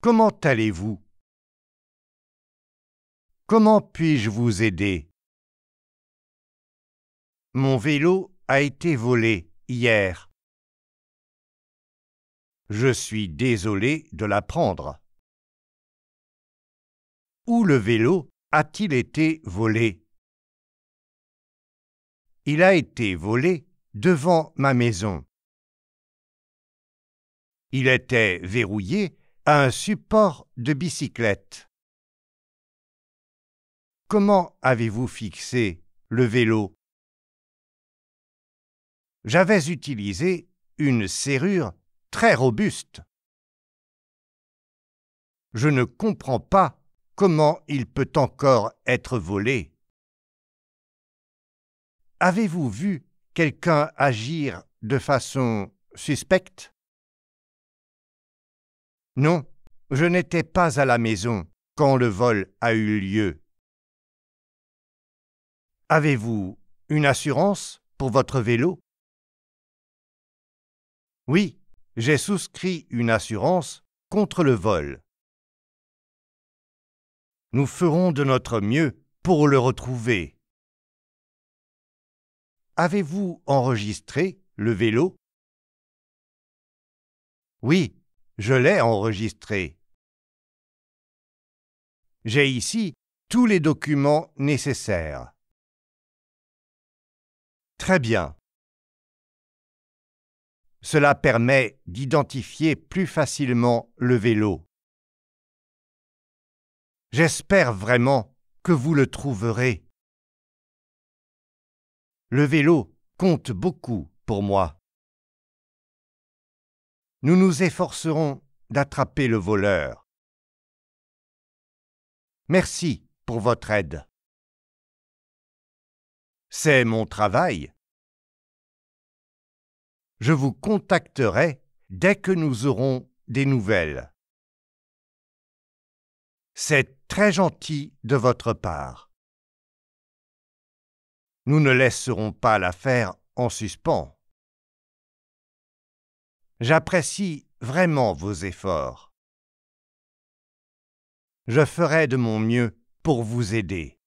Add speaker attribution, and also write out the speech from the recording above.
Speaker 1: Comment allez-vous Comment puis-je vous aider Mon vélo a été volé hier. Je suis désolé de l'apprendre. Où le vélo a-t-il été volé
Speaker 2: Il a été volé devant ma maison. Il était verrouillé un support de bicyclette. Comment avez-vous fixé le vélo
Speaker 1: J'avais utilisé une serrure très robuste. Je ne comprends pas
Speaker 2: comment il peut encore être volé. Avez-vous vu quelqu'un agir de façon suspecte non, je n'étais pas à la maison
Speaker 1: quand le vol a eu lieu. Avez-vous une assurance pour votre vélo Oui, j'ai souscrit une assurance contre le vol. Nous ferons de notre mieux pour le retrouver. Avez-vous enregistré le vélo Oui, je l'ai enregistré. J'ai ici tous les documents nécessaires. Très bien. Cela permet d'identifier plus facilement le vélo. J'espère vraiment que vous le trouverez. Le vélo compte beaucoup pour moi nous nous efforcerons d'attraper le voleur. Merci pour votre aide. C'est mon travail. Je vous contacterai dès que nous aurons des nouvelles. C'est très gentil de votre part. Nous ne laisserons pas l'affaire en suspens. J'apprécie vraiment vos efforts. Je ferai de mon mieux pour vous aider.